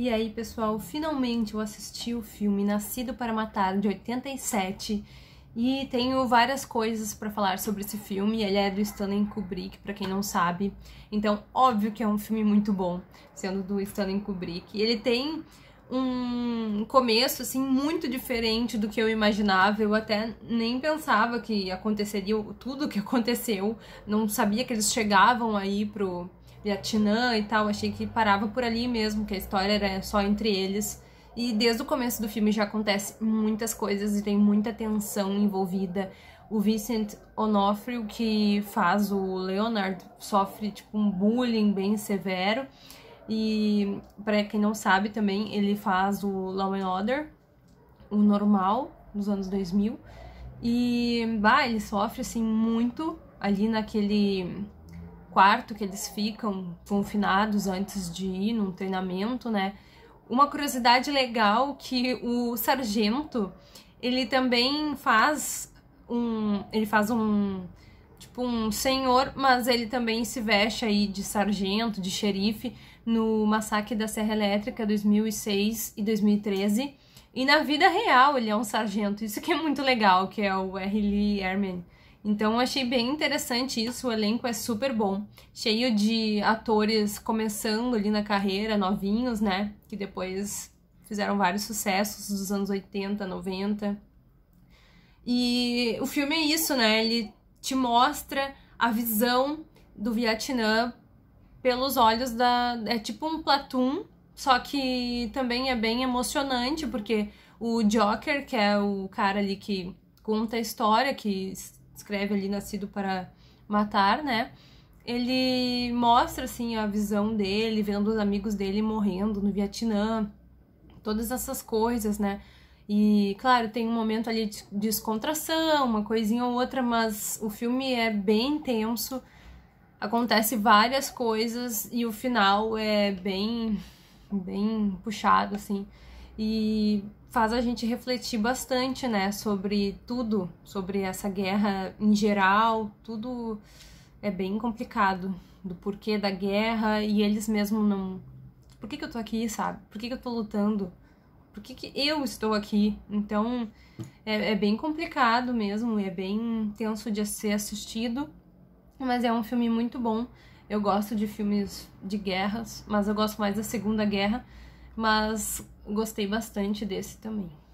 E aí, pessoal, finalmente eu assisti o filme Nascido para Matar, de 87. E tenho várias coisas para falar sobre esse filme. Ele é do Stanley Kubrick, para quem não sabe. Então, óbvio que é um filme muito bom, sendo do Stanley Kubrick. Ele tem um começo assim muito diferente do que eu imaginava. Eu até nem pensava que aconteceria tudo o que aconteceu. Não sabia que eles chegavam aí pro Vietnã e tal. Achei que parava por ali mesmo, que a história era só entre eles. E desde o começo do filme já acontece muitas coisas e tem muita tensão envolvida. O Vincent Onofrio, que faz o Leonard, sofre tipo um bullying bem severo. E para quem não sabe também, ele faz o Law and Order, o normal, nos anos 2000. E, bah, ele sofre assim muito ali naquele quarto que eles ficam confinados antes de ir num treinamento, né? Uma curiosidade legal que o sargento, ele também faz um, ele faz um tipo um senhor, mas ele também se veste aí de sargento, de xerife no massacre da Serra Elétrica 2006 e 2013. E na vida real ele é um sargento. Isso que é muito legal, que é o R. Lee Herman. Então achei bem interessante isso, o elenco é super bom, cheio de atores começando ali na carreira, novinhos, né, que depois fizeram vários sucessos dos anos 80, 90. E o filme é isso, né? Ele te mostra a visão do Vietnã pelos olhos da é tipo um Platoon, só que também é bem emocionante porque o Joker, que é o cara ali que conta a história que escreve ali Nascido para Matar, né? Ele mostra, assim, a visão dele, vendo os amigos dele morrendo no Vietnã, todas essas coisas, né? E, claro, tem um momento ali de descontração, uma coisinha ou outra, mas o filme é bem intenso, acontece várias coisas e o final é bem, bem puxado, assim e faz a gente refletir bastante, né, sobre tudo, sobre essa guerra em geral, tudo é bem complicado do porquê da guerra e eles mesmo não, por que, que eu tô aqui, sabe? Por que, que eu tô lutando? Por que, que eu estou aqui? Então é, é bem complicado mesmo, é bem tenso de ser assistido, mas é um filme muito bom. Eu gosto de filmes de guerras, mas eu gosto mais da Segunda Guerra, mas gostei bastante desse também.